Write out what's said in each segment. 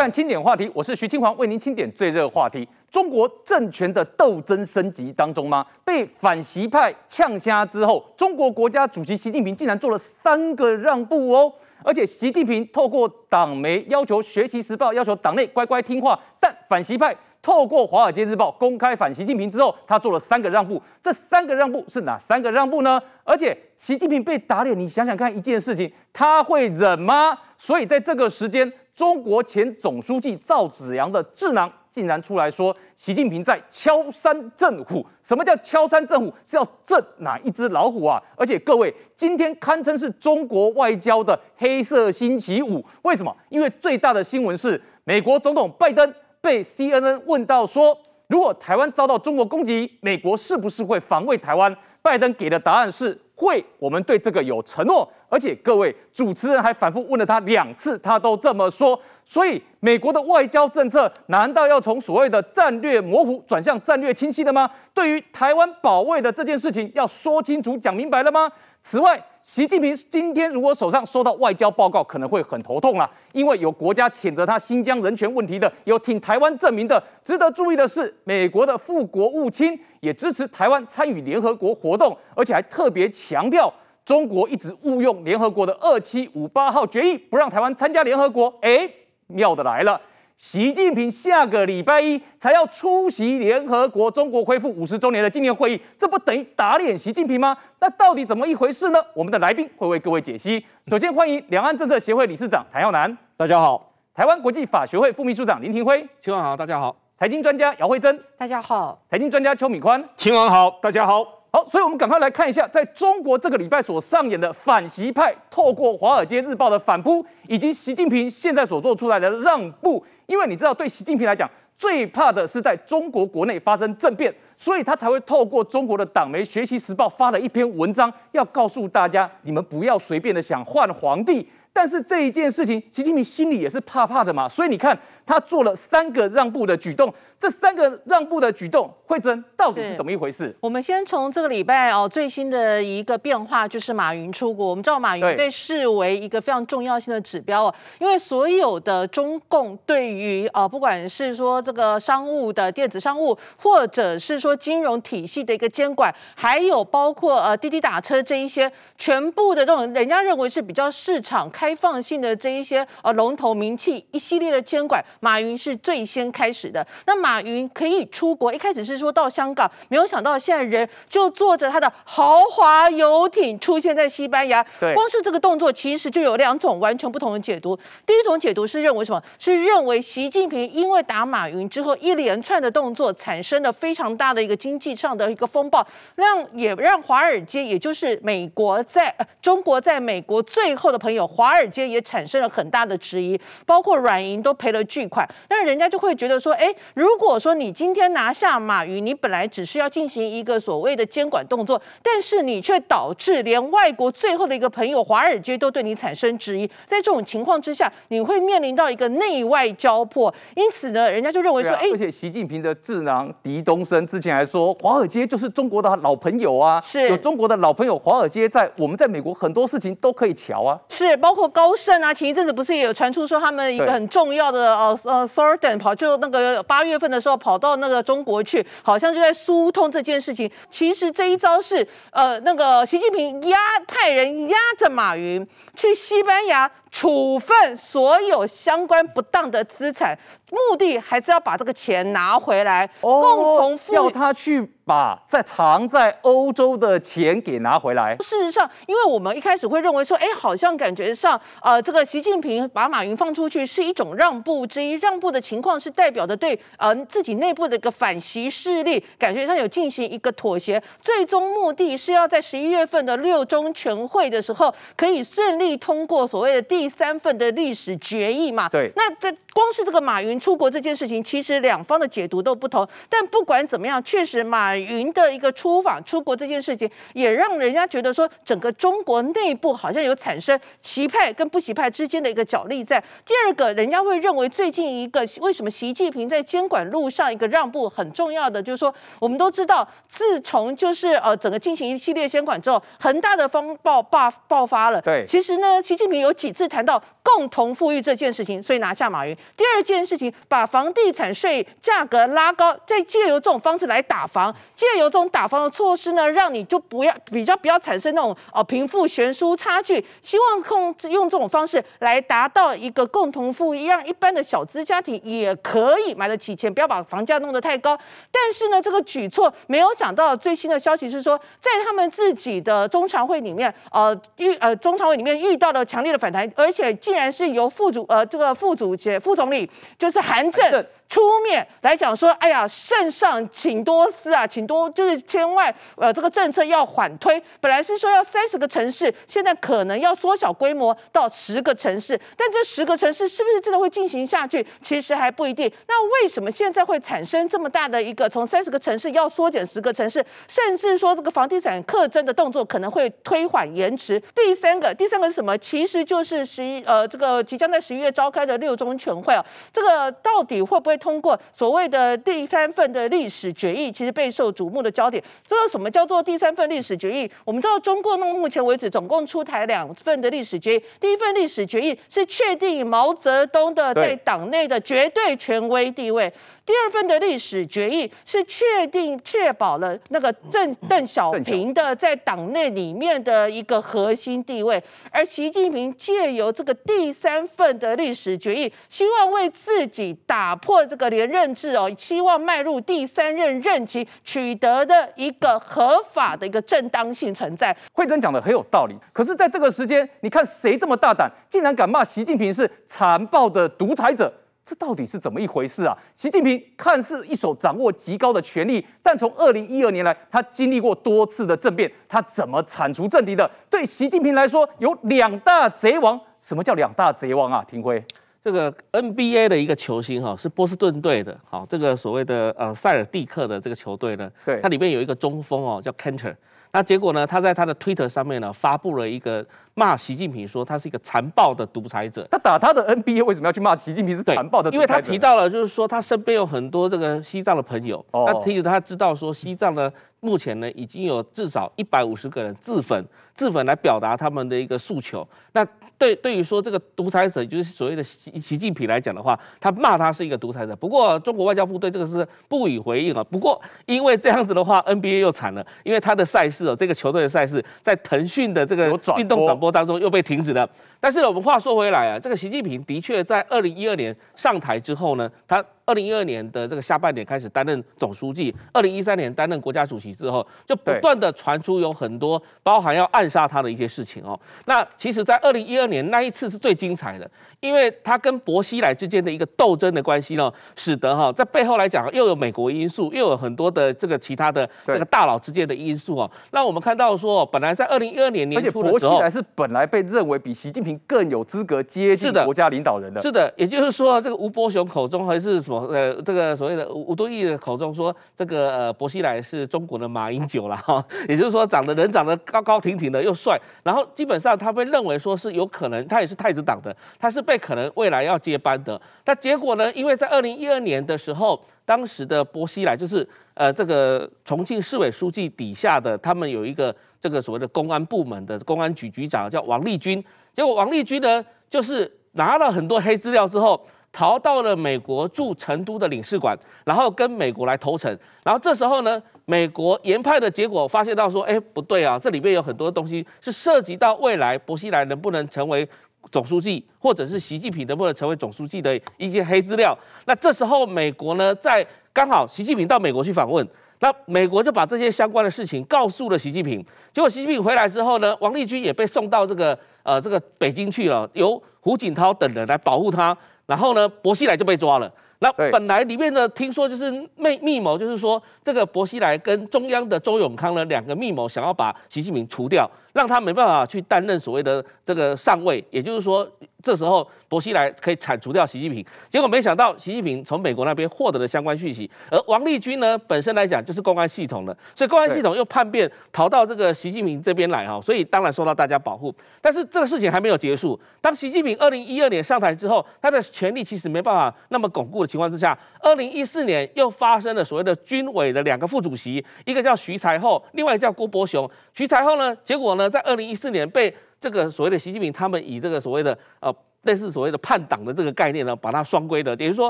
看清点话题，我是徐清煌，为您清点最热话题。中国政权的斗争升级当中吗？被反习派呛瞎之后，中国国家主席习近平竟然做了三个让步哦！而且习近平透过党媒要求《学习时报》，要求党内乖乖听话。但反习派透过《华尔街日报》公开反习近平之后，他做了三个让步。这三个让步是哪三个让步呢？而且习近平被打脸，你想想看一件事情，他会忍吗？所以在这个时间。中国前总书记赵紫阳的智囊竟然出来说，习近平在敲山震虎。什么叫敲山震虎？是要震哪一只老虎啊？而且各位，今天堪称是中国外交的黑色星期五。为什么？因为最大的新闻是，美国总统拜登被 CNN 问到说，如果台湾遭到中国攻击，美国是不是会防卫台湾？拜登给的答案是。会，我们对这个有承诺，而且各位主持人还反复问了他两次，他都这么说。所以，美国的外交政策难道要从所谓的战略模糊转向战略清晰的吗？对于台湾保卫的这件事情，要说清楚、讲明白了吗？此外，习近平今天如果手上收到外交报告，可能会很头痛了，因为有国家谴责他新疆人权问题的，有挺台湾证明的。值得注意的是，美国的副国务卿也支持台湾参与联合国活动，而且还特别强调，中国一直误用联合国的二七五八号决议，不让台湾参加联合国。哎，妙的来了。习近平下个礼拜一才要出席联合国中国恢复五十周年的纪念会议，这不等于打脸习近平吗？那到底怎么一回事呢？我们的来宾会为各位解析。首先欢迎两岸政策协会理事长谭耀南，大家好；台湾国际法学会副秘书长林庭辉，亲王好，大家好；财经专家姚惠珍，大家好；财经专家邱敏宽，亲王好，大家好。好，所以我们赶快来看一下，在中国这个礼拜所上演的反习派透过《华尔街日报》的反扑，以及习近平现在所做出来的让步。因为你知道，对习近平来讲，最怕的是在中国国内发生政变，所以他才会透过中国的党媒《学习时报》发了一篇文章，要告诉大家：你们不要随便的想换皇帝。但是这一件事情，习近平心里也是怕怕的嘛。所以你看。他做了三个让步的举动，这三个让步的举动，慧珍到底是怎么一回事？我们先从这个礼拜哦最新的一个变化，就是马云出国。我们知道马云被视为一个非常重要性的指标哦，因为所有的中共对于呃不管是说这个商务的电子商务，或者是说金融体系的一个监管，还有包括呃滴滴打车这一些全部的这种人家认为是比较市场开放性的这一些呃龙头名气一系列的监管。马云是最先开始的。那马云可以出国，一开始是说到香港，没有想到现在人就坐着他的豪华游艇出现在西班牙。对，光是这个动作，其实就有两种完全不同的解读。第一种解读是认为什么？是认为习近平因为打马云之后一连串的动作，产生了非常大的一个经济上的一个风暴，让也让华尔街，也就是美国在中国在美国最后的朋友，华尔街也产生了很大的质疑，包括软银都赔了巨。快，那人家就会觉得说，哎，如果说你今天拿下马云，你本来只是要进行一个所谓的监管动作，但是你却导致连外国最后的一个朋友华尔街都对你产生质疑。在这种情况之下，你会面临到一个内外交迫。因此呢，人家就认为说，哎，而且习近平的智囊狄东升之前还说，华尔街就是中国的老朋友啊，是有中国的老朋友华尔街在，我们在美国很多事情都可以瞧啊，是，包括高盛啊，前一阵子不是也有传出说他们一个很重要的哦。呃 s o r r e n 跑就那个八月份的时候跑到那个中国去，好像就在疏通这件事情。其实这一招是呃，那个习近平压派人压着马云去西班牙处分所有相关不当的资产。目的还是要把这个钱拿回来，共同要他去把在藏在欧洲的钱给拿回来。事实上，因为我们一开始会认为说，哎，好像感觉上，呃，这个习近平把马云放出去是一种让步之一，让步的情况是代表的对，呃，自己内部的一个反习势力感觉上有进行一个妥协。最终目的是要在十一月份的六中全会的时候，可以顺利通过所谓的第三份的历史决议嘛？对。那在光是这个马云。出国这件事情，其实两方的解读都不同。但不管怎么样，确实马云的一个出访出国这件事情，也让人家觉得说，整个中国内部好像有产生齐派跟不齐派之间的一个角力在。第二个，人家会认为最近一个为什么习近平在监管路上一个让步很重要的，就是说我们都知道，自从就是呃整个进行一系列监管之后，恒大的风暴爆爆发了。对，其实呢，习近平有几次谈到。共同富裕这件事情，所以拿下马云。第二件事情，把房地产税价格拉高，再借由这种方式来打房。借由这种打房的措施呢，让你就不要比较不要产生那种哦贫富悬殊差距。希望控制用这种方式来达到一个共同富裕，让一般的小资家庭也可以买得起钱，不要把房价弄得太高。但是呢，这个举措没有想到最新的消息是说，在他们自己的中常会里面，呃遇呃中常会里面遇到了强烈的反弹，而且。竟然是由副主呃，这个副主席、副总理，就是韩正。出面来讲说，哎呀，圣上请多思啊，请多就是千万呃，这个政策要缓推。本来是说要三十个城市，现在可能要缩小规模到十个城市。但这十个城市是不是真的会进行下去，其实还不一定。那为什么现在会产生这么大的一个从三十个城市要缩减十个城市，甚至说这个房地产课征的动作可能会推缓延迟？第三个，第三个是什么？其实就是十一呃，这个即将在十一月召开的六中全会啊，这个到底会不会？通过所谓的第三份的历史决议，其实备受瞩目的焦点。知道什么叫做第三份历史决议？我们知道中共到目前为止总共出台两份的历史决议。第一份历史决议是确定毛泽东的在党内的绝对权威地位。第二份的历史决议是确定、确保了那个邓邓小平的在党内里面的一个核心地位，而习近平借由这个第三份的历史决议，希望为自己打破这个连任制哦，希望迈入第三任任期，取得的一个合法的一个正当性存在。慧珍讲的很有道理，可是，在这个时间，你看谁这么大胆，竟然敢骂习近平是残暴的独裁者？这到底是怎么一回事啊？习近平看似一手掌握极高的权力，但从二零一二年来，他经历过多次的政变，他怎么铲除政敌的？对习近平来说，有两大贼王。什么叫两大贼王啊？廷辉，这个 NBA 的一个球星哈，是波士顿队的，好，这个所谓的呃塞尔蒂克的这个球队呢，对，它里面有一个中锋哦，叫 c a n t e r 那结果呢，他在他的 Twitter 上面呢发布了一个。骂习近平说他是一个残暴的独裁者，他打他的 NBA 为什么要去骂习近平是残暴的？因为他提到了，就是说他身边有很多这个西藏的朋友，那提醒他知道说西藏呢，目前呢已经有至少一百五十个人自焚，自焚来表达他们的一个诉求。那对对于说这个独裁者，就是所谓的习习近平来讲的话，他骂他是一个独裁者。不过中国外交部对这个是不予回应了。不过因为这样子的话，NBA 又惨了，因为他的赛事哦，这个球队的赛事在腾讯的这个运动转播。当中又被停止了。但是我们话说回来啊，这个习近平的确在二零一二年上台之后呢，他二零一二年的这个下半年开始担任总书记，二零一三年担任国家主席之后，就不断的传出有很多包含要暗杀他的一些事情哦。那其实，在二零一二年那一次是最精彩的，因为他跟薄熙来之间的一个斗争的关系呢，使得哈在背后来讲又有美国因素，又有很多的这个其他的那个大佬之间的因素哦。那我们看到说，本来在二零一二年年初的时候，薄熙来是本来被认为比习近平更有资格接近国家领导人的，是的。也就是说，这个吴伯雄口中还是什么呃，这个所谓的吴敦义的口中说，这个呃，薄熙来是中国的马英九了哈。也就是说，长得人长得高高挺挺的又帅，然后基本上他被认为说是有可能，他也是太子党的，他是被可能未来要接班的。那结果呢？因为在二零一二年的时候，当时的薄熙来就是呃，这个重庆市委书记底下的，他们有一个这个所谓的公安部门的公安局局长叫王立军。结果王立军呢，就是拿了很多黑资料之后，逃到了美国驻成都的领事馆，然后跟美国来投诚。然后这时候呢，美国研判的结果发现到说，哎，不对啊，这里面有很多东西是涉及到未来薄熙来能不能成为总书记，或者是习近平能不能成为总书记的一些黑资料。那这时候美国呢，在刚好习近平到美国去访问，那美国就把这些相关的事情告诉了习近平。结果习近平回来之后呢，王立军也被送到这个。呃，这个北京去了，由胡锦涛等人来保护他。然后呢，薄熙来就被抓了。那本来里面的听说就是密密谋，就是说这个薄熙来跟中央的周永康呢两个密谋，想要把习近平除掉。让他没办法去担任所谓的这个上位，也就是说，这时候薄熙来可以铲除掉习近平，结果没想到习近平从美国那边获得了相关讯息，而王立军呢本身来讲就是公安系统的，所以公安系统又叛变逃到这个习近平这边来哈，所以当然受到大家保护。但是这个事情还没有结束，当习近平二零一二年上台之后，他的权力其实没办法那么巩固的情况之下，二零一四年又发生了所谓的军委的两个副主席，一个叫徐才厚，另外一个叫郭伯雄。徐才厚呢，结果。在二零一四年被这个所谓的习近平他们以这个所谓的呃类似所谓的叛党的这个概念呢，把他双规的，等于说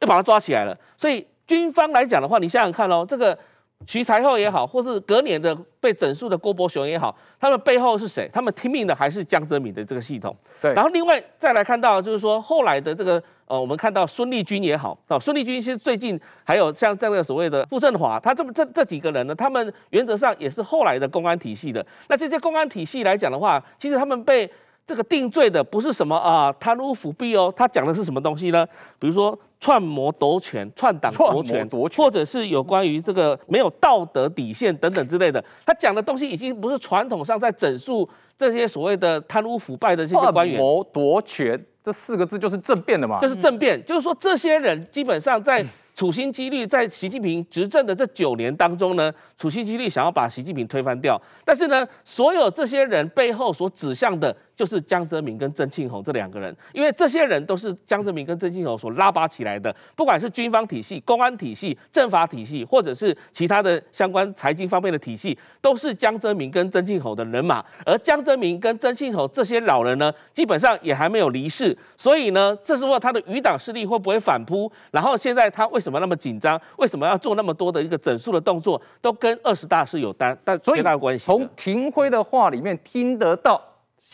又把他抓起来了。所以军方来讲的话，你想想看哦，这个。徐才厚也好，或是隔年的被整肃的郭伯雄也好，他们背后是谁？他们听命的还是江泽民的这个系统？对。然后另外再来看到，就是说后来的这个呃，我们看到孙立军也好啊，孙立军是最近还有像这样的所谓的傅政华，他这么这这几个人呢，他们原则上也是后来的公安体系的。那这些公安体系来讲的话，其实他们被。这个定罪的不是什么啊，贪污腐弊哦，他讲的是什么东西呢？比如说串谋夺权、串党夺权，或者是有关于这个没有道德底线等等之类的。他讲的东西已经不是传统上在整肃这些所谓的贪污腐败的这些官员。串谋夺权这四个字就是政变的嘛？这是政变，就是说这些人基本上在处心积虑，在习近平执政的这九年当中呢，处心积虑想要把习近平推翻掉。但是呢，所有这些人背后所指向的。就是江泽民跟曾庆红这两个人，因为这些人都是江泽民跟曾庆红所拉拔起来的，不管是军方体系、公安体系、政法体系，或者是其他的相关财经方面的体系，都是江泽民跟曾庆红的人马。而江泽民跟曾庆红这些老人呢，基本上也还没有离世，所以呢，这时候他的余党势力会不会反扑？然后现在他为什么那么紧张？为什么要做那么多的一个整肃的动作？都跟二十大是有单但最大关系。从廷辉的话里面听得到。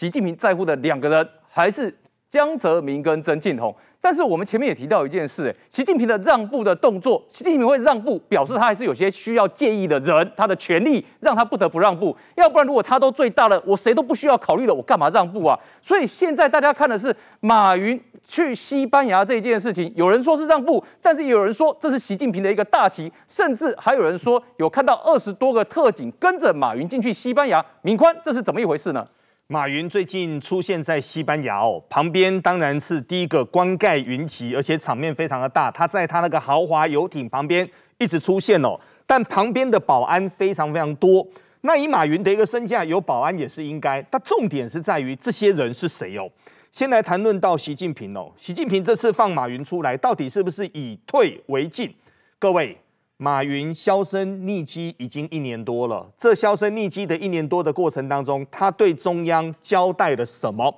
习近平在乎的两个人还是江泽民跟曾庆红，但是我们前面也提到一件事，习近平的让步的动作，习近平会让步，表示他还是有些需要介意的人，他的权利让他不得不让步，要不然如果他都最大了，我谁都不需要考虑了，我干嘛让步啊？所以现在大家看的是马云去西班牙这一件事情，有人说是让步，但是有人说这是习近平的一个大旗，甚至还有人说有看到二十多个特警跟着马云进去西班牙，敏宽，这是怎么一回事呢？马云最近出现在西班牙哦，旁边当然是第一个光盖云集，而且场面非常的大。他在他那个豪华游艇旁边一直出现哦，但旁边的保安非常非常多。那以马云的一个身价，有保安也是应该。但重点是在于这些人是谁哦。先来谈论到习近平哦，习近平这次放马云出来，到底是不是以退为进？各位。马云销声匿迹已经一年多了。这销声匿迹的一年多的过程当中，他对中央交代了什么，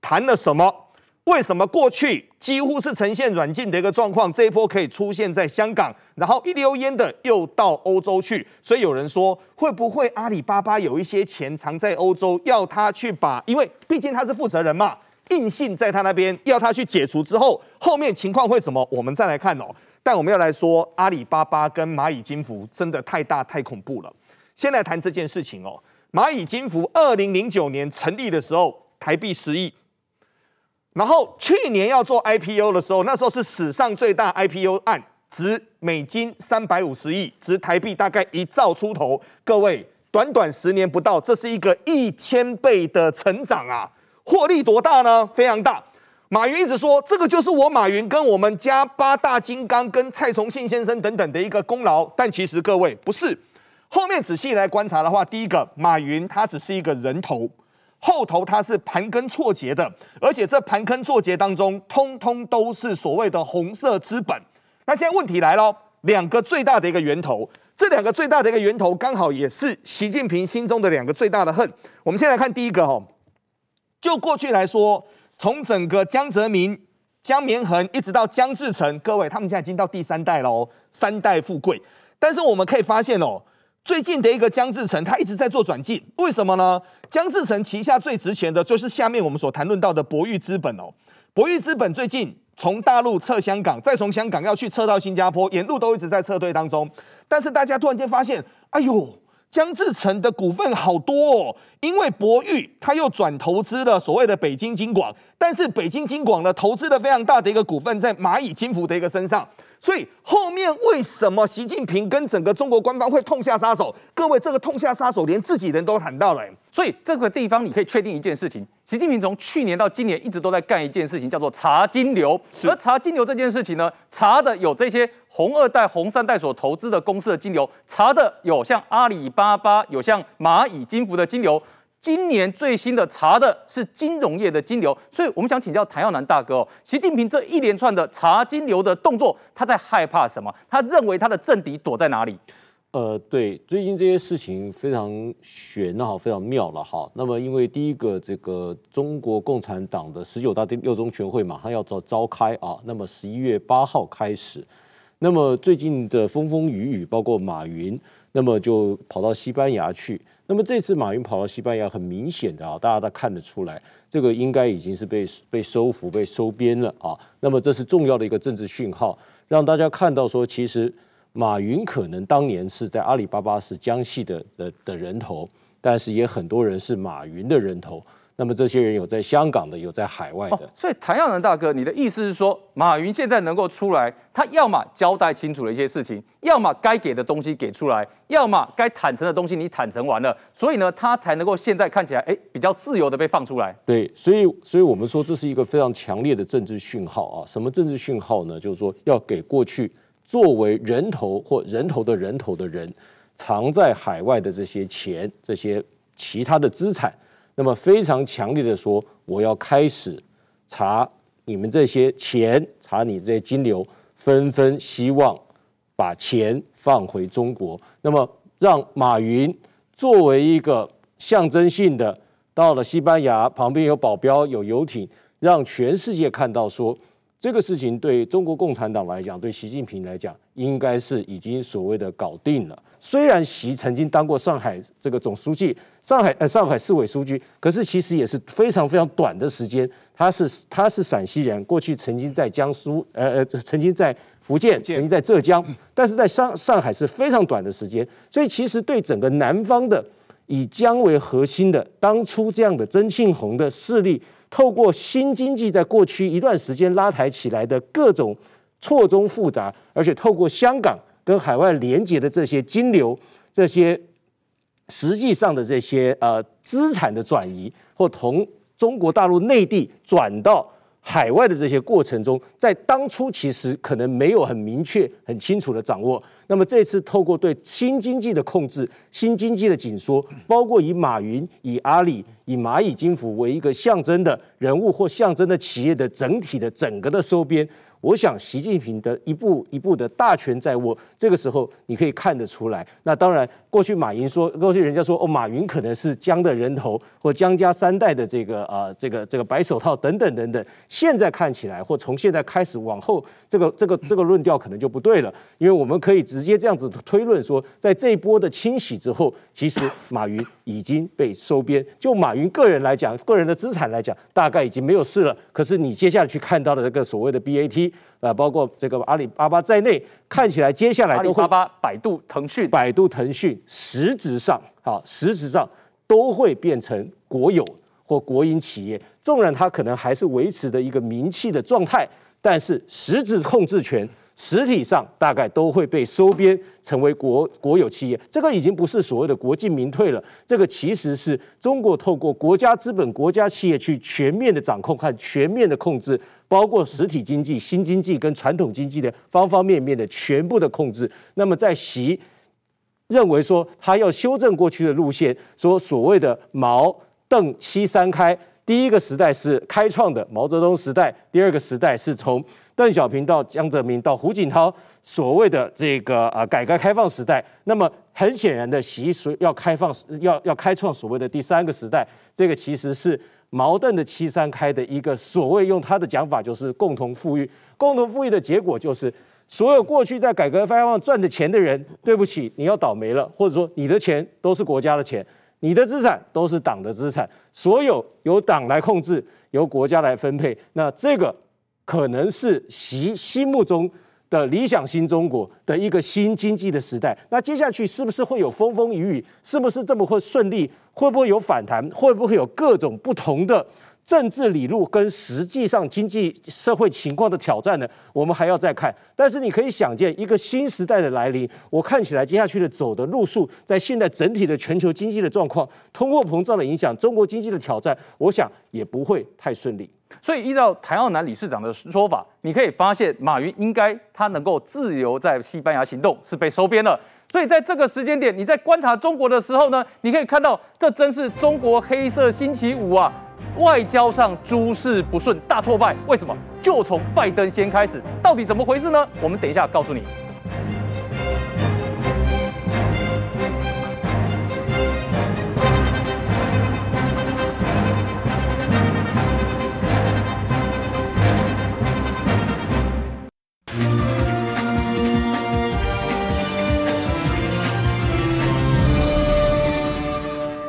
谈了什么？为什么过去几乎是呈现软禁的一个状况？这一波可以出现在香港，然后一溜烟的又到欧洲去。所以有人说，会不会阿里巴巴有一些钱藏在欧洲，要他去把？因为毕竟他是负责人嘛，硬性在他那边，要他去解除之后，后面情况会什么？我们再来看哦。但我们要来说，阿里巴巴跟蚂蚁金服真的太大太恐怖了。先来谈这件事情哦。蚂蚁金服二零零九年成立的时候，台币十亿。然后去年要做 IPO 的时候，那时候是史上最大 IPO 案，值美金三百五十亿，值台币大概一兆出头。各位，短短十年不到，这是一个一千倍的成长啊！获利多大呢？非常大。马云一直说，这个就是我马云跟我们家八大金刚跟蔡崇信先生等等的一个功劳。但其实各位不是，后面仔细来观察的话，第一个，马云他只是一个人头，后头他是盘根错节的，而且这盘根错节当中，通通都是所谓的红色资本。那现在问题来了，两个最大的一个源头，这两个最大的一个源头，刚好也是习近平心中的两个最大的恨。我们先来看第一个哈，就过去来说。从整个江泽民、江绵恒一直到江志成，各位他们现在已经到第三代喽，三代富贵。但是我们可以发现哦，最近的一个江志成他一直在做转进，为什么呢？江志成旗下最值钱的就是下面我们所谈论到的博裕资本哦，博裕资本最近从大陆撤香港，再从香港要去撤到新加坡，沿路都一直在撤退当中。但是大家突然间发现，哎呦！江志成的股份好多，哦，因为博玉他又转投资了所谓的北京金广，但是北京金广呢，投资了非常大的一个股份在蚂蚁金服的一个身上。所以后面为什么习近平跟整个中国官方会痛下杀手？各位，这个痛下杀手连自己人都喊到了。所以这个地方你可以确定一件事情：习近平从去年到今年一直都在干一件事情，叫做查金流。而查金流这件事情呢，查的有这些红二代、红三代所投资的公司的金流，查的有像阿里巴巴、有像蚂蚁金服的金流。今年最新的查的是金融业的金流，所以我们想请教谭耀南大哥，哦，习近平这一连串的查金流的动作，他在害怕什么？他认为他的政敌躲在哪里？呃，对，最近这些事情非常玄奥，非常妙了哈。那么，因为第一个，这个中国共产党的十九大第六中全会马上要召召开啊，那么十一月八号开始，那么最近的风风雨雨，包括马云。那么就跑到西班牙去。那么这次马云跑到西班牙，很明显的啊，大家都看得出来，这个应该已经是被被收服、被收编了啊。那么这是重要的一个政治讯号，让大家看到说，其实马云可能当年是在阿里巴巴是江西的的的人头，但是也很多人是马云的人头。那么这些人有在香港的，有在海外的。所以，谭耀南大哥，你的意思是说，马云现在能够出来，他要么交代清楚了一些事情，要么该给的东西给出来，要么该坦诚的东西你坦诚完了，所以呢，他才能够现在看起来，哎，比较自由的被放出来。对，所以，所以我们说这是一个非常强烈的政治讯号啊！什么政治讯号呢？就是说，要给过去作为人头或人头的人头的人藏在海外的这些钱、这些其他的资产。那么非常强烈的说，我要开始查你们这些钱，查你这些金流，纷纷希望把钱放回中国。那么让马云作为一个象征性的，到了西班牙旁边有保镖有游艇，让全世界看到说。这个事情对中国共产党来讲，对习近平来讲，应该是已经所谓的搞定了。虽然习曾经当过上海这个总书记，上海呃上海市委书记，可是其实也是非常非常短的时间。他是他是陕西人，过去曾经在江苏呃呃曾经在福建，曾经在浙江，但是在上上海是非常短的时间。所以其实对整个南方的以江为核心的当初这样的曾庆红的势力。透过新经济在过去一段时间拉抬起来的各种错综复杂，而且透过香港跟海外连接的这些金流，这些实际上的这些呃资产的转移，或从中国大陆内地转到。海外的这些过程中，在当初其实可能没有很明确、很清楚的掌握。那么这次透过对新经济的控制、新经济的紧缩，包括以马云、以阿里、以蚂蚁金服为一个象征的人物或象征的企业的整体的整个的收编。我想习近平的一步一步的大权在握，这个时候你可以看得出来。那当然，过去马云说，过去人家说哦，马云可能是江的人头或江家三代的这个啊，这个这个白手套等等等等。现在看起来，或从现在开始往后，这个这个这个论调可能就不对了，因为我们可以直接这样子推论说，在这一波的清洗之后，其实马云已经被收编。就马云个人来讲，个人的资产来讲，大概已经没有事了。可是你接下来去看到的这个所谓的 BAT。呃，包括这个阿里巴巴在内，看起来接下来都会阿里巴巴、百度、腾讯、百度、腾讯实质上，啊，实质上都会变成国有或国营企业。纵然它可能还是维持的一个名气的状态，但是实质控制权。实体上大概都会被收编成为国国有企业，这个已经不是所谓的国进民退了，这个其实是中国透过国家资本、国家企业去全面的掌控和全面的控制，包括实体经济、新经济跟传统经济的方方面面的全部的控制。那么在习认为说他要修正过去的路线，说所谓的毛邓七三开，第一个时代是开创的毛泽东时代，第二个时代是从。邓小平到江泽民到胡锦涛，所谓的这个啊改革开放时代，那么很显然的，习俗要开放，要要开创所谓的第三个时代，这个其实是矛盾的“七三开”的一个所谓，用他的讲法就是共同富裕。共同富裕的结果就是，所有过去在改革开放赚的钱的人，对不起，你要倒霉了，或者说你的钱都是国家的钱，你的资产都是党的资产，所有由党来控制，由国家来分配。那这个。可能是习心目中的理想新中国的一个新经济的时代，那接下去是不是会有风风雨雨？是不是这么会顺利？会不会有反弹？会不会有各种不同的？政治理路跟实际上经济社会情况的挑战呢，我们还要再看。但是你可以想见，一个新时代的来临，我看起来接下去的走的路数，在现在整体的全球经济的状况、通货膨胀的影响、中国经济的挑战，我想也不会太顺利。所以依照台澳南理事长的说法，你可以发现马云应该他能够自由在西班牙行动是被收编了。所以在这个时间点，你在观察中国的时候呢，你可以看到这真是中国黑色星期五啊！外交上诸事不顺，大挫败。为什么？就从拜登先开始，到底怎么回事呢？我们等一下告诉你。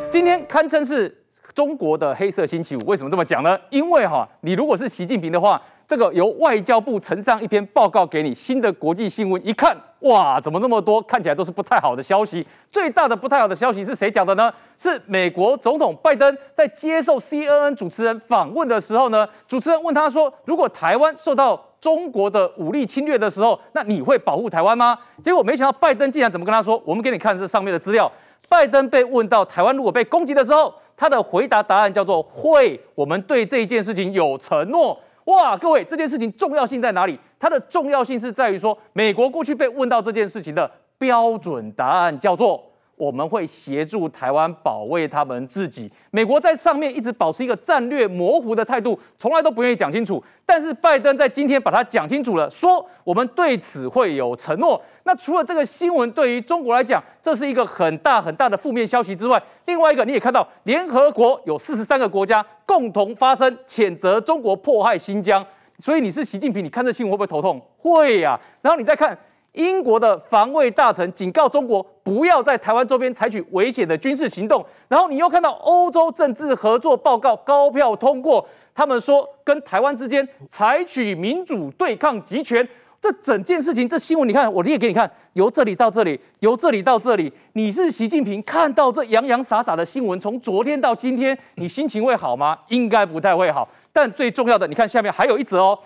今天堪称是。中国的黑色星期五为什么这么讲呢？因为哈，你如果是习近平的话，这个由外交部呈上一篇报告给你，新的国际新闻一看，哇，怎么那么多？看起来都是不太好的消息。最大的不太好的消息是谁讲的呢？是美国总统拜登在接受 CNN 主持人访问的时候呢？主持人问他说：“如果台湾受到中国的武力侵略的时候，那你会保护台湾吗？”结果没想到拜登竟然怎么跟他说：“我们给你看这上面的资料。”拜登被问到台湾如果被攻击的时候。他的回答答案叫做会，我们对这一件事情有承诺。哇，各位，这件事情重要性在哪里？它的重要性是在于说，美国过去被问到这件事情的标准答案叫做。我们会协助台湾保卫他们自己。美国在上面一直保持一个战略模糊的态度，从来都不愿意讲清楚。但是拜登在今天把它讲清楚了，说我们对此会有承诺。那除了这个新闻对于中国来讲，这是一个很大很大的负面消息之外，另外一个你也看到，联合国有四十三个国家共同发声谴责中国迫害新疆。所以你是习近平，你看这新闻会不会头痛？会呀。然后你再看。英国的防卫大臣警告中国不要在台湾周边采取危险的军事行动。然后你又看到欧洲政治合作报告高票通过，他们说跟台湾之间采取民主对抗集权。这整件事情，这新闻你看，我列给你看，由这里到这里，由这里到这里，你是习近平看到这洋洋洒洒的新闻，从昨天到今天，你心情会好吗？应该不太会好。但最重要的，你看下面还有一则哦。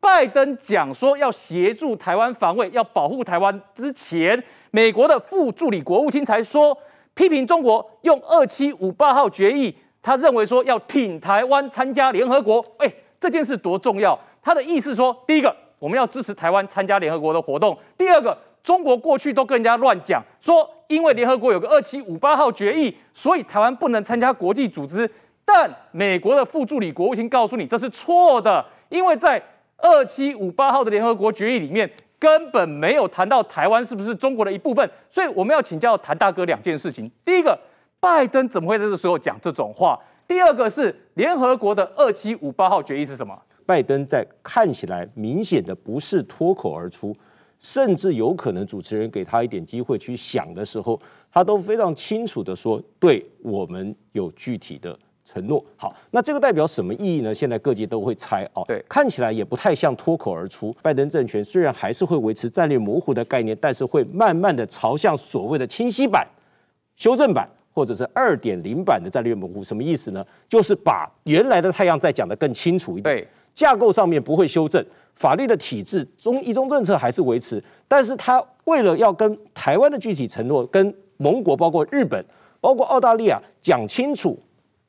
拜登讲说要协助台湾防卫、要保护台湾之前，美国的副助理国务卿才说批评中国用二七五八号决议，他认为说要挺台湾参加联合国。哎，这件事多重要！他的意思说，第一个我们要支持台湾参加联合国的活动；第二个，中国过去都跟人家乱讲说，因为联合国有个二七五八号决议，所以台湾不能参加国际组织。但美国的副助理国务卿告诉你，这是错的，因为在二七五八号的联合国决议里面根本没有谈到台湾是不是中国的一部分，所以我们要请教谭大哥两件事情：第一个，拜登怎么会在这时候讲这种话？第二个是联合国的二七五八号决议是什么？拜登在看起来明显的不是脱口而出，甚至有可能主持人给他一点机会去想的时候，他都非常清楚的说，对我们有具体的。承诺好，那这个代表什么意义呢？现在各界都会猜啊。对，看起来也不太像脱口而出。拜登政权虽然还是会维持战略模糊的概念，但是会慢慢的朝向所谓的清晰版、修正版或者是二点零版的战略模糊。什么意思呢？就是把原来的太阳再讲得更清楚一点。对，架构上面不会修正，法律的体制、中一中政策还是维持，但是他为了要跟台湾的具体承诺、跟盟国包括日本、包括澳大利亚讲清楚。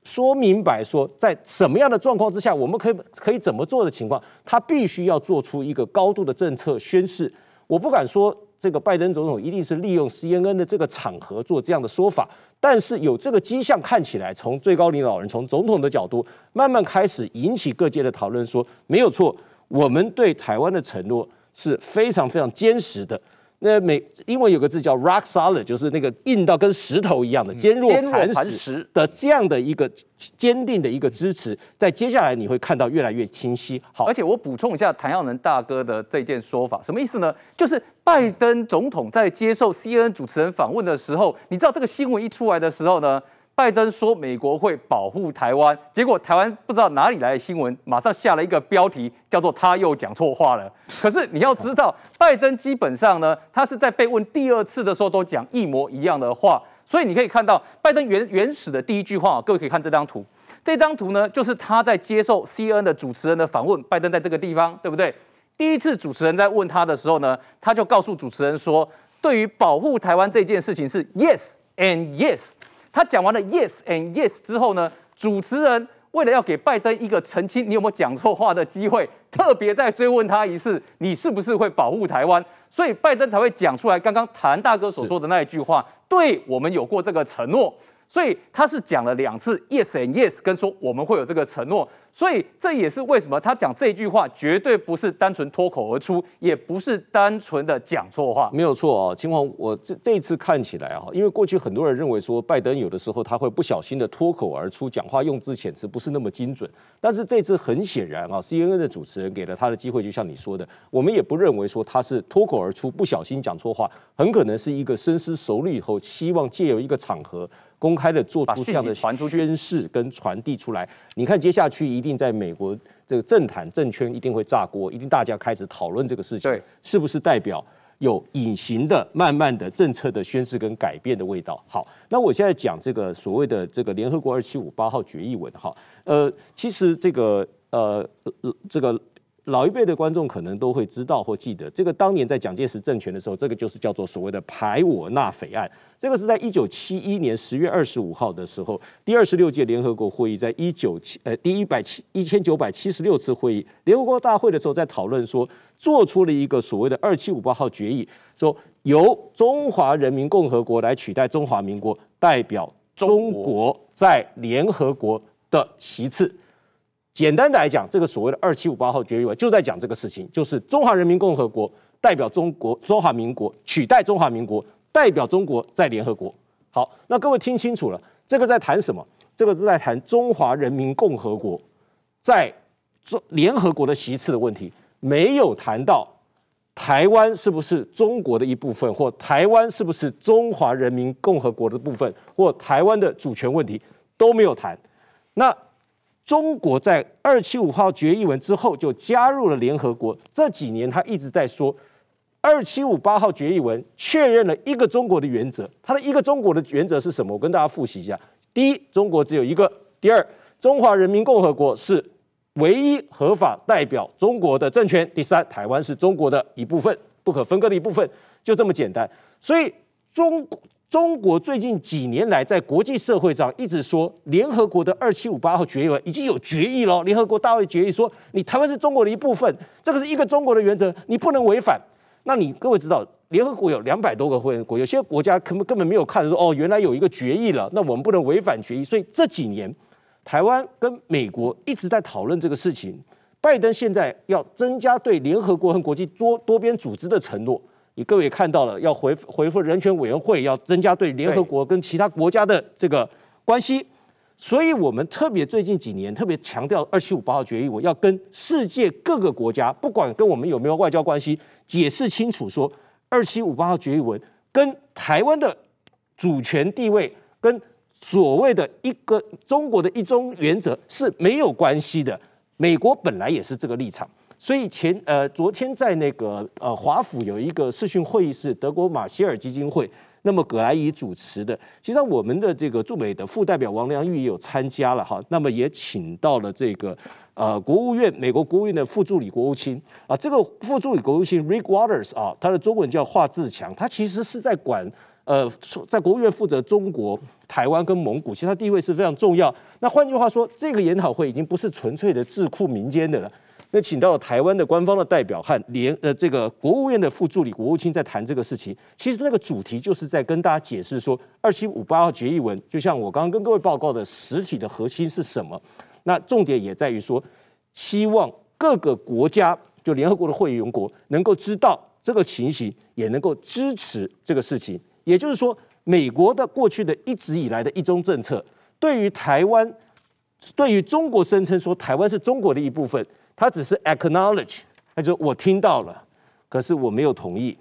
说明白说，在什么样的状况之下，我们可以可以怎么做的情况，他必须要做出一个高度的政策宣示。我不敢说这个拜登总统一定是利用 CNN 的这个场合做这样的说法，但是有这个迹象，看起来从最高领导人、从总统的角度，慢慢开始引起各界的讨论，说没有错，我们对台湾的承诺是非常非常坚实的。那美英文有个字叫 rock solid，就是那个硬到跟石头一样的、坚若磐石的这样的一个坚定的一个支持，在接下来你会看到越来越清晰。好，而且我补充一下谭耀能大哥的这件说法，什么意思呢？就是拜登总统在接受 CNN 主持人访问的时候，你知道这个新闻一出来的时候呢？拜登说美国会保护台湾，结果台湾不知道哪里来的新闻，马上下了一个标题，叫做他又讲错话了。可是你要知道，拜登基本上呢，他是在被问第二次的时候都讲一模一样的话，所以你可以看到拜登原原始的第一句话，各位可以看这张图，这张图呢就是他在接受 C N 的主持人的访问，拜登在这个地方，对不对？第一次主持人在问他的时候呢，他就告诉主持人说，对于保护台湾这件事情是 Yes and Yes。他讲完了 yes and yes 之后呢，主持人为了要给拜登一个澄清你有没有讲错话的机会，特别再追问他一次，你是不是会保护台湾，所以拜登才会讲出来刚刚谭大哥所说的那一句话，对我们有过这个承诺。所以他是讲了两次 yes and yes，跟说我们会有这个承诺，所以这也是为什么他讲这句话绝对不是单纯脱口而出，也不是单纯的讲错话，没有错啊。秦皇，我这这一次看起来啊，因为过去很多人认为说拜登有的时候他会不小心的脱口而出，讲话用字遣词不是那么精准，但是这次很显然啊，C N N 的主持人给了他的机会，就像你说的，我们也不认为说他是脱口而出不小心讲错话，很可能是一个深思熟虑以后，希望借由一个场合。公开的做出这样的宣誓跟传递出来，你看接下去一定在美国这个政坛政圈一定会炸锅，一定大家开始讨论这个事情，是不是代表有隐形的、慢慢的政策的宣誓跟改变的味道？好，那我现在讲这个所谓的这个联合国二七五八号决议文哈，呃，其实这个呃这个。老一辈的观众可能都会知道或记得，这个当年在蒋介石政权的时候，这个就是叫做所谓的“排我纳匪案”。这个是在一九七一年十月二十五号的时候，第二十六届联合国会议，在一九七呃第一百七一千九百七十六次会议联合国大会的时候，在讨论说，做出了一个所谓的二七五八号决议，说由中华人民共和国来取代中华民国代表中国在联合国的席次。简单的来讲，这个所谓的二七五八号决议文就在讲这个事情，就是中华人民共和国代表中国中华民国取代中华民国代表中国在联合国。好，那各位听清楚了，这个在谈什么？这个是在谈中华人民共和国在中联合国的席次的问题，没有谈到台湾是不是中国的一部分，或台湾是不是中华人民共和国的部分，或台湾的主权问题都没有谈。那中国在二七五号决议文之后就加入了联合国。这几年他一直在说，二七五八号决议文确认了一个中国的原则。它的一个中国的原则是什么？我跟大家复习一下：第一，中国只有一个；第二，中华人民共和国是唯一合法代表中国的政权；第三，台湾是中国的一部分，不可分割的一部分，就这么简单。所以中国。中国最近几年来在国际社会上一直说，联合国的二七五八号决议已经有决议了。联合国大会决议说，你台湾是中国的一部分，这个是一个中国的原则，你不能违反。那你各位知道，联合国有两百多个会员国，有些国家根本根本没有看，说哦，原来有一个决议了，那我们不能违反决议。所以这几年，台湾跟美国一直在讨论这个事情。拜登现在要增加对联合国和国际多多边组织的承诺。你各位也看到了，要回回复人权委员会，要增加对联合国跟其他国家的这个关系，所以我们特别最近几年特别强调二七五八号决议文，要跟世界各个国家，不管跟我们有没有外交关系，解释清楚说二七五八号决议文跟台湾的主权地位，跟所谓的一个中国的一中原则是没有关系的。美国本来也是这个立场。所以前呃昨天在那个呃华府有一个视讯会议是德国马歇尔基金会，那么葛莱仪主持的，实际上我们的这个驻美的副代表王良玉也有参加了哈，那么也请到了这个呃国务院美国国务院的副助理国务卿啊，这个副助理国务卿 Rick Waters 啊，他的中文叫华志强，他其实是在管呃在国务院负责中国台湾跟蒙古，其他地位是非常重要。那换句话说，这个研讨会已经不是纯粹的智库民间的了。那请到了台湾的官方的代表和联呃这个国务院的副助理国务卿在谈这个事情。其实那个主题就是在跟大家解释说，二七五八号决议文，就像我刚刚跟各位报告的，实体的核心是什么？那重点也在于说，希望各个国家就联合国的会员国能够知道这个情形，也能够支持这个事情。也就是说，美国的过去的一直以来的一中政策，对于台湾，对于中国声称说台湾是中国的一部分。他只是 acknowledge，他就我听到了，可是我没有同意，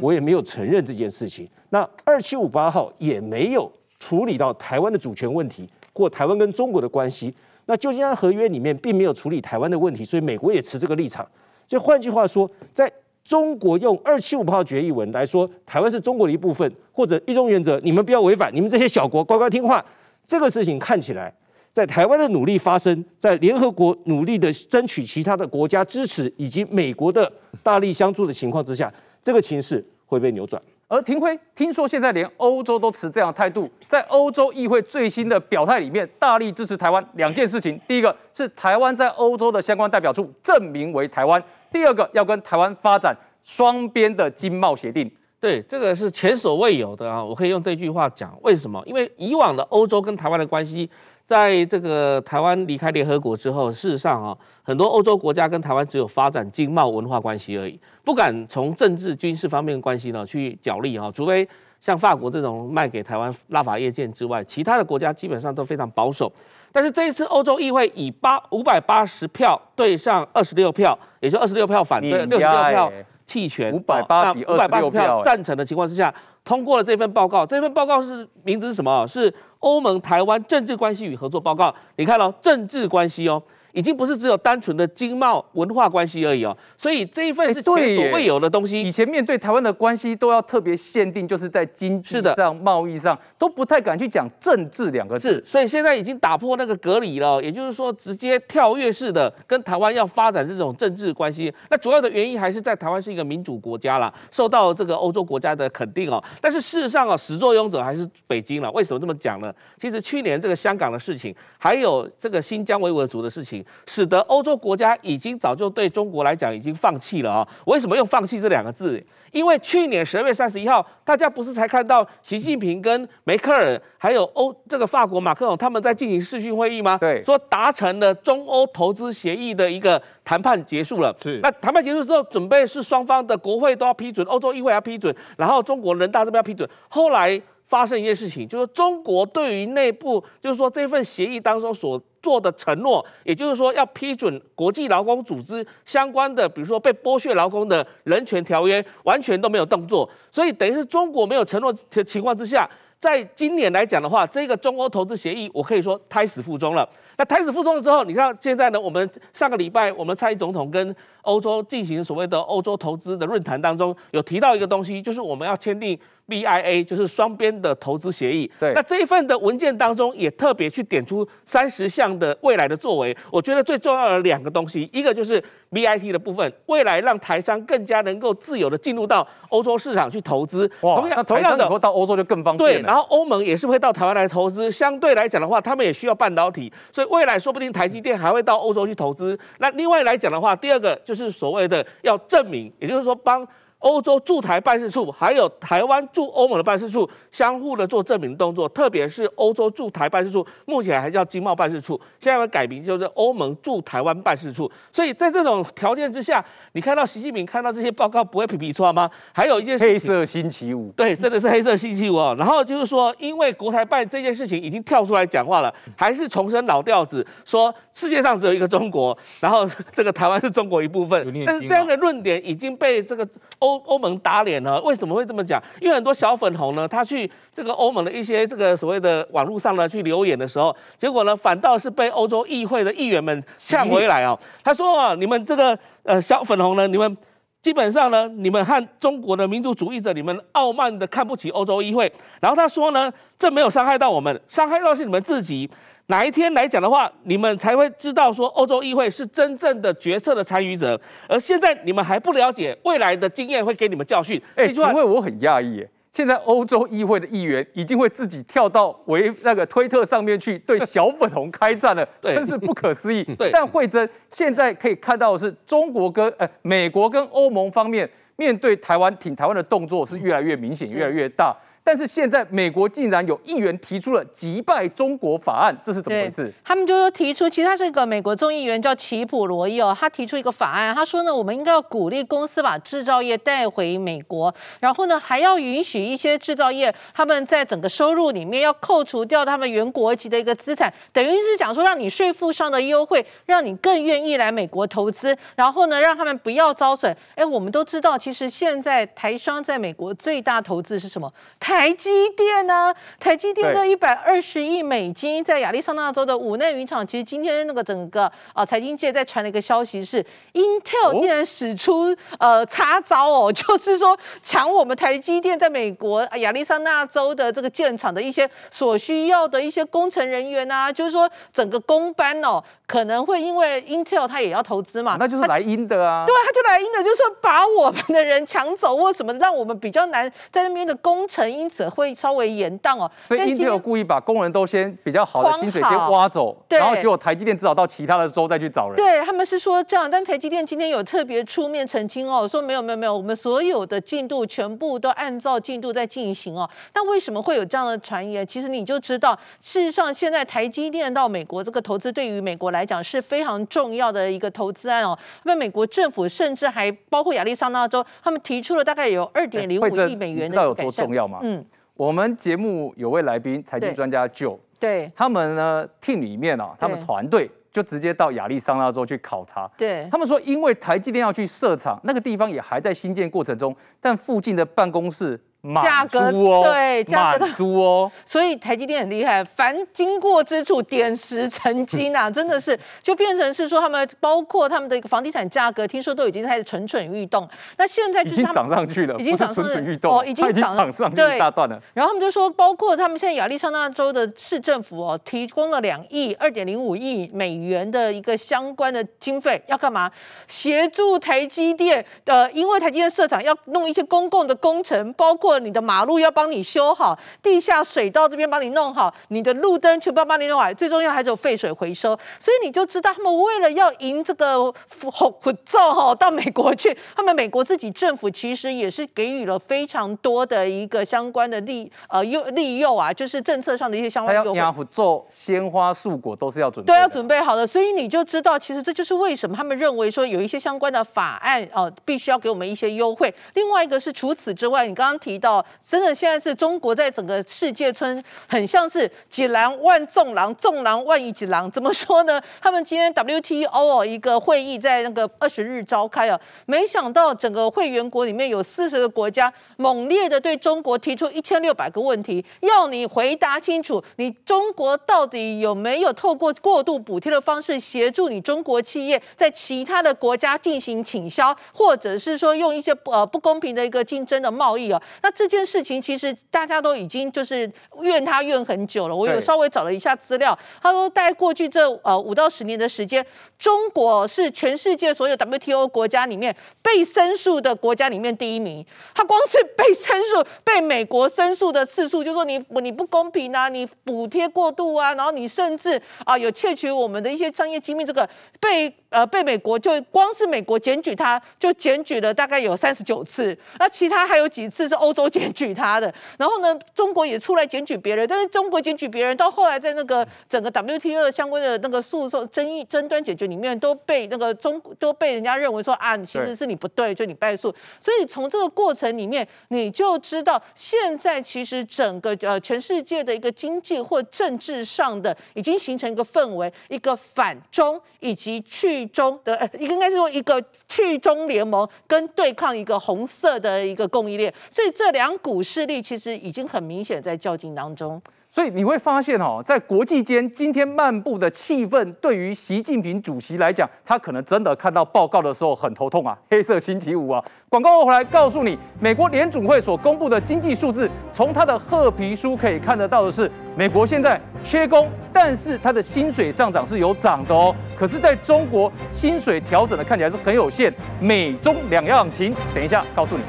我也没有承认这件事情。那二七五八号也没有处理到台湾的主权问题或台湾跟中国的关系。那旧金山合约里面并没有处理台湾的问题，所以美国也持这个立场。所以换句话说，在中国用二七五八号决议文来说，台湾是中国的一部分，或者一中原则，你们不要违反，你们这些小国乖乖听话。这个事情看起来。在台湾的努力发生，在联合国努力的争取其他的国家支持，以及美国的大力相助的情况之下，这个情势会被扭转。而廷辉听说现在连欧洲都持这样的态度，在欧洲议会最新的表态里面，大力支持台湾。两件事情，第一个是台湾在欧洲的相关代表处证明为台湾；第二个要跟台湾发展双边的经贸协定。对，这个是前所未有的啊！我可以用这句话讲，为什么？因为以往的欧洲跟台湾的关系。在这个台湾离开联合国之后，事实上啊，很多欧洲国家跟台湾只有发展经贸文化关系而已，不敢从政治军事方面关系呢去角力哈。除非像法国这种卖给台湾拉法叶舰之外，其他的国家基本上都非常保守。但是这一次欧洲议会以八五百八十票对上二十六票，也就二十六票反对六十六票弃权，五百八比二百八票赞成的情况之下。通过了这份报告，这份报告是名字是什么？是欧盟台湾政治关系与合作报告。你看哦、政治关系哦。已经不是只有单纯的经贸文化关系而已哦，所以这一份是前所未有的东西。以前面对台湾的关系都要特别限定，就是在经济的上贸易上都不太敢去讲政治两个字，所以现在已经打破那个隔离了，也就是说直接跳跃式的跟台湾要发展这种政治关系。那主要的原因还是在台湾是一个民主国家啦，受到这个欧洲国家的肯定哦。但是事实上哦，始作俑者还是北京了。为什么这么讲呢？其实去年这个香港的事情，还有这个新疆维吾尔族的事情。使得欧洲国家已经早就对中国来讲已经放弃了啊？为什么用“放弃”这两个字？因为去年十二月三十一号，大家不是才看到习近平跟梅克尔还有欧这个法国马克龙他们在进行视讯会议吗？对，说达成了中欧投资协议的一个谈判结束了。是，那谈判结束之后，准备是双方的国会都要批准，欧洲议会要批准，然后中国人大这边要批准。后来。发生一件事情，就是中国对于内部，就是说这份协议当中所做的承诺，也就是说要批准国际劳工组织相关的，比如说被剥削劳工的人权条约，完全都没有动作。所以等于是中国没有承诺的情况之下，在今年来讲的话，这个中欧投资协议，我可以说胎死腹中了。那胎死腹中的时候，你看现在呢，我们上个礼拜我们蔡总统跟欧洲进行所谓的欧洲投资的论坛当中，有提到一个东西，就是我们要签订。B I A 就是双边的投资协议。对，那这一份的文件当中也特别去点出三十项的未来的作为，我觉得最重要的两个东西，一个就是 b I T 的部分，未来让台商更加能够自由的进入到欧洲市场去投资。样，同样的，到欧洲就更方便。对，然后欧盟也是会到台湾来投资，相对来讲的话，他们也需要半导体，所以未来说不定台积电还会到欧洲去投资。那另外来讲的话，第二个就是所谓的要证明，也就是说帮。欧洲驻台办事处还有台湾驻欧盟的办事处相互的做证明动作，特别是欧洲驻台办事处目前还叫经贸办事处，现在改名就是欧盟驻台湾办事处。所以在这种条件之下，你看到习近平看到这些报告不会皮皮错吗？还有一件黑色星期五，对，真的是黑色星期五啊。然后就是说，因为国台办这件事情已经跳出来讲话了，还是重申老调子，说世界上只有一个中国，然后这个台湾是中国一部分。但是这样的论点已经被这个欧欧盟打脸了，为什么会这么讲？因为很多小粉红呢，他去这个欧盟的一些这个所谓的网络上呢，去留言的时候，结果呢，反倒是被欧洲议会的议员们抢回来哦。他说啊，你们这个呃小粉红呢，你们基本上呢，你们和中国的民族主义者，你们傲慢的看不起欧洲议会。然后他说呢，这没有伤害到我们，伤害到是你们自己。哪一天来讲的话，你们才会知道说欧洲议会是真正的决策的参与者。而现在你们还不了解未来的经验会给你们教训。哎，因桧，我很讶异，哎，现在欧洲议会的议员已经会自己跳到为那个推特上面去对小粉红开战了，真是不可思议。对，但慧珍现在可以看到的是，中国跟呃美国跟欧盟方面面对台湾挺台湾的动作是越来越明显，越来越大。但是现在美国竟然有议员提出了击败中国法案，这是怎么回事？他们就说提出，其实他是一个美国众议员叫齐普罗伊哦，他提出一个法案，他说呢，我们应该要鼓励公司把制造业带回美国，然后呢还要允许一些制造业他们在整个收入里面要扣除掉他们原国籍的一个资产，等于是想说让你税负上的优惠，让你更愿意来美国投资，然后呢让他们不要遭损。哎，我们都知道，其实现在台商在美国最大投资是什么？台积电呢？台积电的一百二十亿美金在亚利桑那州的五内云厂。其实今天那个整个啊，财经界在传了一个消息，是 Intel 竟然使出呃插招哦，就是说抢我们台积电在美国亚利桑那州的这个建厂的一些所需要的一些工程人员啊，就是说整个工班哦，可能会因为 Intel 他也要投资嘛，那就是来阴的啊，对，他就来阴的，就是把我们的人抢走或什么，让我们比较难在那边的工程。因此会稍微延宕哦，所以 i 有故意把工人都先比较好的薪水先挖走，然后结果台积电至少到其他的州再去找人。对，他们是说这样，但台积电今天有特别出面澄清哦，说没有没有没有，我们所有的进度全部都按照进度在进行哦。那为什么会有这样的传言？其实你就知道，事实上现在台积电到美国这个投资对于美国来讲是非常重要的一个投资案哦。那美国政府甚至还包括亚利桑那州，他们提出了大概有二点零五亿美元的，知道有多重要吗？嗯，我们节目有位来宾，财经专家就对他们呢 team 里面啊，他们团队就直接到亚利桑那州去考察。对他们说，因为台积电要去设厂，那个地方也还在新建过程中，但附近的办公室。价格哦，对，价格哦，所以台积电很厉害，凡经过之处，点石成金呐，真的是就变成是说，他们包括他们的一个房地产价格，听说都已经开始蠢蠢欲动。那现在已经涨上去了，已经蠢蠢欲动哦，已经涨上去一大段了。然后他们就说，包括他们现在亚利桑那州的市政府哦，提供了两亿二点零五亿美元的一个相关的经费，要干嘛协助台积电？呃，因为台积电社长要弄一些公共的工程，包括。你的马路要帮你修好，地下水道这边帮你弄好，你的路灯全部要帮你弄好，最重要还是有废水回收，所以你就知道他们为了要赢这个佛佛造哈到美国去，他们美国自己政府其实也是给予了非常多的一个相关的利呃诱利诱啊，就是政策上的一些相关优惠。佛造鲜花素果都是要准，备对，要准备好的。所以你就知道，其实这就是为什么他们认为说有一些相关的法案哦，必须要给我们一些优惠。另外一个是除此之外，你刚刚提。到真的现在是中国在整个世界村，很像是“几狼万众狼，众狼万一起狼”。怎么说呢？他们今天 W T O 一个会议在那个二十日召开啊，没想到整个会员国里面有四十个国家猛烈的对中国提出一千六百个问题，要你回答清楚，你中国到底有没有透过过度补贴的方式协助你中国企业在其他的国家进行倾销，或者是说用一些不呃不公平的一个竞争的贸易啊？那这件事情其实大家都已经就是怨他怨很久了。我有稍微找了一下资料，他说在过去这呃五到十年的时间。中国是全世界所有 WTO 国家里面被申诉的国家里面第一名。它光是被申诉、被美国申诉的次数，就说你你不公平呐，你补贴过度啊，然后你甚至啊有窃取我们的一些商业机密，这个被呃被美国就光是美国检举他，就检举了大概有三十九次，那其他还有几次是欧洲检举他的，然后呢中国也出来检举别人，但是中国检举别人到后来在那个整个 WTO 相关的那个诉讼争议争端解决。里面都被那个中都被人家认为说啊，其实是你不对，就你败诉。所以从这个过程里面，你就知道现在其实整个呃全世界的一个经济或政治上的已经形成一个氛围，一个反中以及去中的，应该说一个去中联盟跟对抗一个红色的一个供应链。所以这两股势力其实已经很明显在较劲当中。所以你会发现，哦，在国际间今天漫步的气氛，对于习近平主席来讲，他可能真的看到报告的时候很头痛啊，黑色星期五啊。广告后回来告诉你，美国联总会所公布的经济数字，从他的褐皮书可以看得到的是，美国现在缺工，但是他的薪水上涨是有涨的哦。可是在中国，薪水调整的看起来是很有限，美中两样情，等一下告诉你。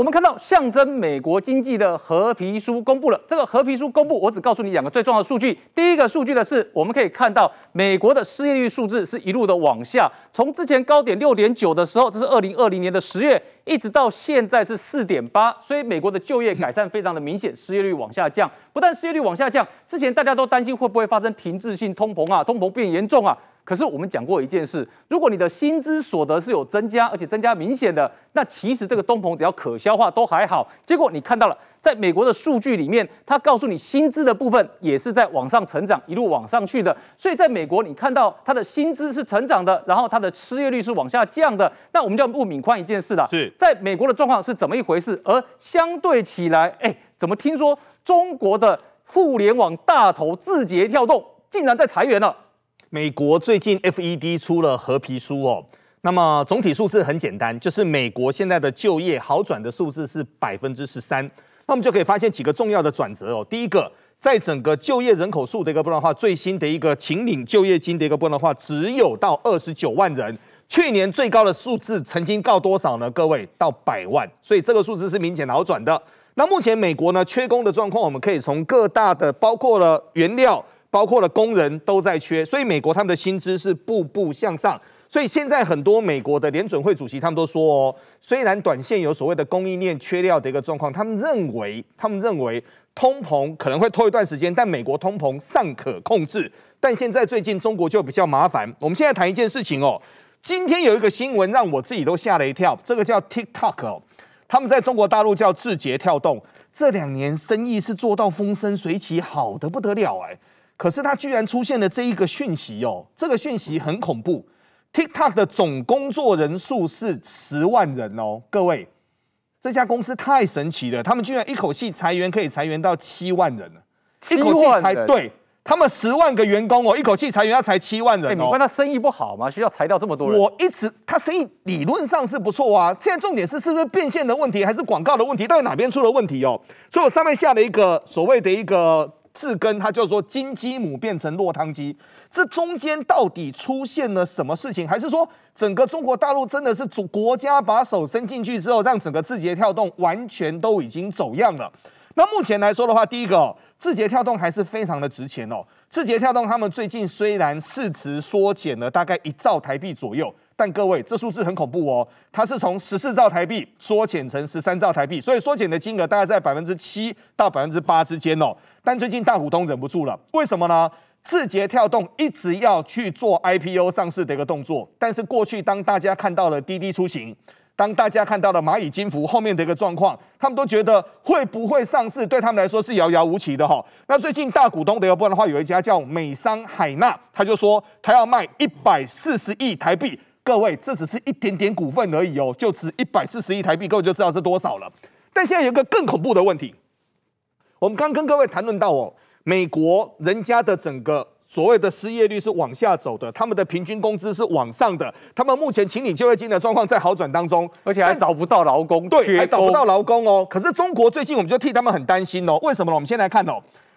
我们看到象征美国经济的合皮书公布了，这个合皮书公布，我只告诉你两个最重要的数据。第一个数据的是，我们可以看到美国的失业率数字是一路的往下，从之前高点六点九的时候，这是二零二零年的十月，一直到现在是四点八，所以美国的就业改善非常的明显，失业率往下降。不但失业率往下降，之前大家都担心会不会发生停滞性通膨啊，通膨变严重啊。可是我们讲过一件事，如果你的薪资所得是有增加，而且增加明显的，那其实这个东鹏只要可消化都还好。结果你看到了，在美国的数据里面，它告诉你薪资的部分也是在往上成长，一路往上去的。所以在美国，你看到它的薪资是成长的，然后它的失业率是往下降的。那我们就要问敏宽一件事了：是，在美国的状况是怎么一回事？而相对起来，哎，怎么听说中国的互联网大头字节跳动竟然在裁员了？美国最近 FED 出了合皮书哦，那么总体数字很简单，就是美国现在的就业好转的数字是百分之十三。那我们就可以发现几个重要的转折哦。第一个，在整个就业人口数的一个分的话，最新的一个秦岭就业金的一个分的话，只有到二十九万人。去年最高的数字曾经到多少呢？各位到百万，所以这个数字是明显好转的。那目前美国呢缺工的状况，我们可以从各大的包括了原料。包括了工人都在缺，所以美国他们的薪资是步步向上。所以现在很多美国的联准会主席他们都说哦，虽然短线有所谓的供应链缺料的一个状况，他们认为他们认为通膨可能会拖一段时间，但美国通膨尚可控制。但现在最近中国就比较麻烦。我们现在谈一件事情哦，今天有一个新闻让我自己都吓了一跳，这个叫 TikTok，他们在中国大陆叫字节跳动，这两年生意是做到风生水起，好的不得了哎。可是他居然出现了这一个讯息哦，这个讯息很恐怖。TikTok 的总工作人数是十万人哦，各位，这家公司太神奇了，他们居然一口气裁员可以裁员到七万人一口气裁对他们十万个员工哦，一口气裁员要裁七万人哦。哎，你问他生意不好吗？需要裁掉这么多人？我一直他生意理论上是不错啊，现在重点是是不是变现的问题，还是广告的问题？到底哪边出了问题哦？所以我上面下了一个所谓的一个。字根，它就是金鸡母变成落汤鸡，这中间到底出现了什么事情？还是说整个中国大陆真的是主国家把手伸进去之后，让整个字节跳动完全都已经走样了？那目前来说的话，第一个字节跳动还是非常的值钱哦。字节跳动他们最近虽然市值缩减了大概一兆台币左右，但各位这数字很恐怖哦，它是从十四兆台币缩减成十三兆台币，所以缩减的金额大概在百分之七到百分之八之间哦。但最近大股东忍不住了，为什么呢？字节跳动一直要去做 IPO 上市的一个动作，但是过去当大家看到了滴滴出行，当大家看到了蚂蚁金服后面的一个状况，他们都觉得会不会上市对他们来说是遥遥无期的哈。那最近大股东的要不然的话，有一家叫美商海纳，他就说他要卖一百四十亿台币，各位这只是一点点股份而已哦，就值一百四十亿台币，各位就知道是多少了。但现在有一个更恐怖的问题。我们刚跟各位谈论到哦，美国人家的整个所谓的失业率是往下走的，他们的平均工资是往上的，他们目前请你就业金的状况在好转当中，而且还找不到劳工，对，还找不到劳工哦。可是中国最近我们就替他们很担心哦，为什么？我们先来看哦，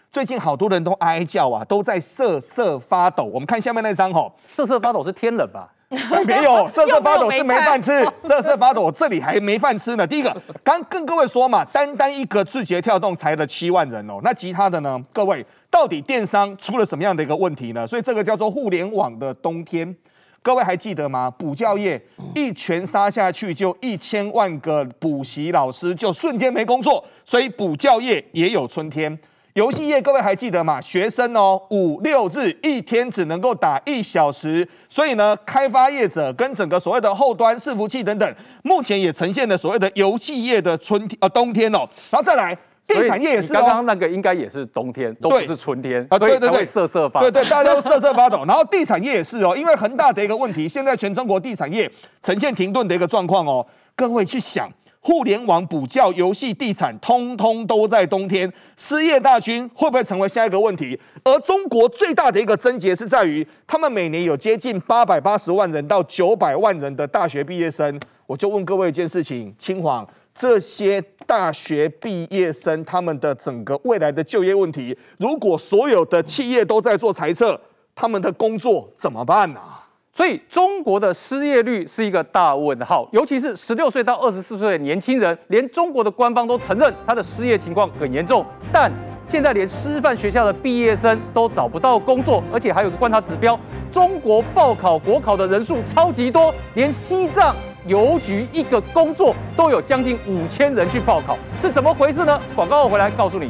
最近好多人都哀叫啊，都在瑟瑟发抖。我们看下面那张吼，瑟瑟发抖是天冷吧？没有，瑟瑟发抖是没饭吃，瑟瑟发抖这里还没饭吃呢。第一个，刚跟各位说嘛，单单一个字节跳动裁了七万人哦，那其他的呢？各位，到底电商出了什么样的一个问题呢？所以这个叫做互联网的冬天，各位还记得吗？补教业一拳杀下去，就一千万个补习老师就瞬间没工作，所以补教业也有春天。游戏业，各位还记得吗？学生哦，五六日一天只能够打一小时，所以呢，开发业者跟整个所谓的后端伺服器等等，目前也呈现了所谓的游戏业的春天呃冬天哦。然后再来，地产业也是哦。刚刚那个应该也是冬天，都不是春天啊，对对对，瑟瑟发抖。对对，大家都瑟瑟发抖。然后地产业也是哦，因为恒大的一个问题，现在全中国地产业呈现停顿的一个状况哦。各位去想。互联网补教、游戏、地产，通通都在冬天。失业大军会不会成为下一个问题？而中国最大的一个症结是在于，他们每年有接近八百八十万人到九百万人的大学毕业生。我就问各位一件事情：清华这些大学毕业生，他们的整个未来的就业问题，如果所有的企业都在做裁撤，他们的工作怎么办呢？所以中国的失业率是一个大问号，尤其是十六岁到二十四岁的年轻人，连中国的官方都承认他的失业情况很严重。但现在连师范学校的毕业生都找不到工作，而且还有个观察指标，中国报考国考的人数超级多，连西藏邮局一个工作都有将近五千人去报考，是怎么回事呢？广告回来告诉你。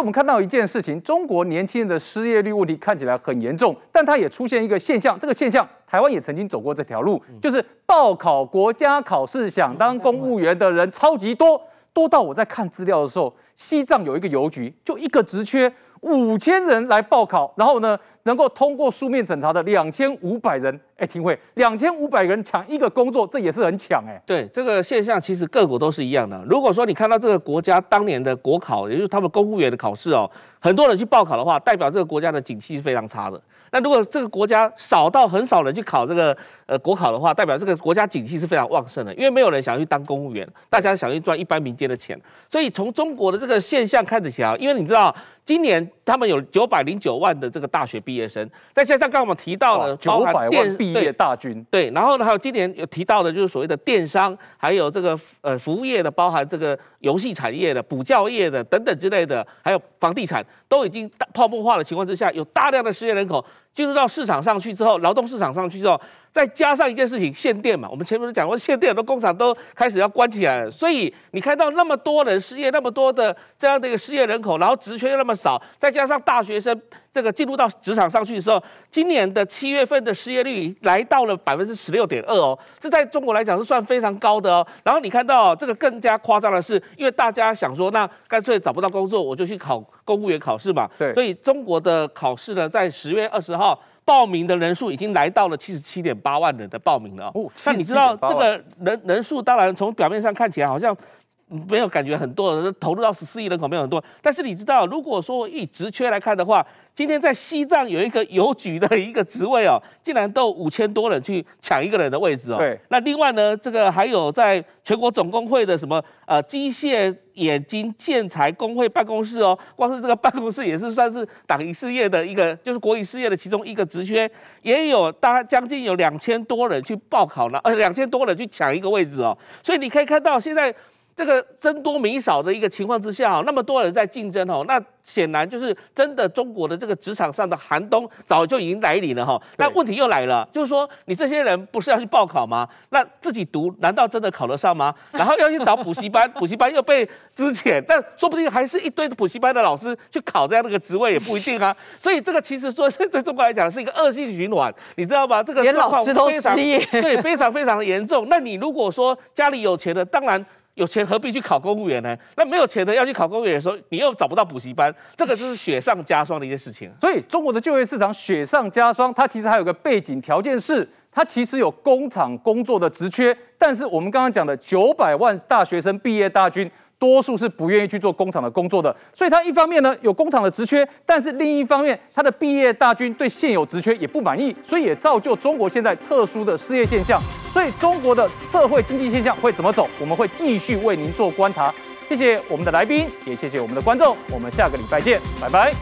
我们看到一件事情，中国年轻人的失业率问题看起来很严重，但它也出现一个现象，这个现象台湾也曾经走过这条路，就是报考国家考试想当公务员的人超级多，多到我在看资料的时候，西藏有一个邮局就一个职缺，五千人来报考，然后呢？能够通过书面审查的两千五百人，哎，停会，两千五百人抢一个工作，这也是很抢哎。对，这个现象其实各国都是一样的。如果说你看到这个国家当年的国考，也就是他们公务员的考试哦，很多人去报考的话，代表这个国家的景气是非常差的。那如果这个国家少到很少人去考这个呃国考的话，代表这个国家景气是非常旺盛的，因为没有人想去当公务员，大家想去赚一般民间的钱。所以从中国的这个现象开始来，因为你知道今年他们有九百零九万的这个大学毕。毕业生，再加上刚刚我们提到了九百万毕业大军，对，然后呢，还有今年有提到的，就是所谓的电商，还有这个呃服务业的，包含这个。游戏产业的、补教业的等等之类的，还有房地产都已经大泡沫化的情况之下，有大量的失业人口进入到市场上去之后，劳动市场上去之后，再加上一件事情限电嘛，我们前面都讲过，限电很多工厂都开始要关起来了。所以你看到那么多人失业，那么多的这样的一个失业人口，然后职缺又那么少，再加上大学生这个进入到职场上去的时候，今年的七月份的失业率来到了百分之十六点二哦，这在中国来讲是算非常高的哦。然后你看到这个更加夸张的是。因为大家想说，那干脆找不到工作，我就去考公务员考试嘛。对，所以中国的考试呢，在十月二十号报名的人数已经来到了七十七点八万人的报名了哦，那你知道这个人人数，当然从表面上看起来好像。没有感觉，很多人投入到十四亿人口没有很多，但是你知道，如果说以职缺来看的话，今天在西藏有一个邮局的一个职位哦，竟然都五千多人去抢一个人的位置哦。对。那另外呢，这个还有在全国总工会的什么呃机械、眼睛建材工会办公室哦，光是这个办公室也是算是党营事业的一个，就是国营事业的其中一个职缺，也有大概将近有两千多人去报考了，呃，两千多人去抢一个位置哦。所以你可以看到现在。这个争多没少的一个情况之下，那么多人在竞争哦，那显然就是真的中国的这个职场上的寒冬早就已经来临了哈。那问题又来了，就是说你这些人不是要去报考吗？那自己读难道真的考得上吗？然后要去找补习班，补习班又被资遣，但说不定还是一堆补习班的老师去考这样的一个职位也不一定啊。所以这个其实说对中国来讲是一个恶性循环，你知道吗？这个连老师都失业，对，非常非常的严重。那你如果说家里有钱的，当然。有钱何必去考公务员呢？那没有钱的要去考公务员的时候，你又找不到补习班，这个就是雪上加霜的一件事情。所以中国的就业市场雪上加霜，它其实还有个背景条件是，它其实有工厂工作的职缺，但是我们刚刚讲的九百万大学生毕业大军。多数是不愿意去做工厂的工作的，所以他一方面呢有工厂的职缺，但是另一方面他的毕业大军对现有职缺也不满意，所以也造就中国现在特殊的失业现象。所以中国的社会经济现象会怎么走，我们会继续为您做观察。谢谢我们的来宾，也谢谢我们的观众，我们下个礼拜见，拜拜。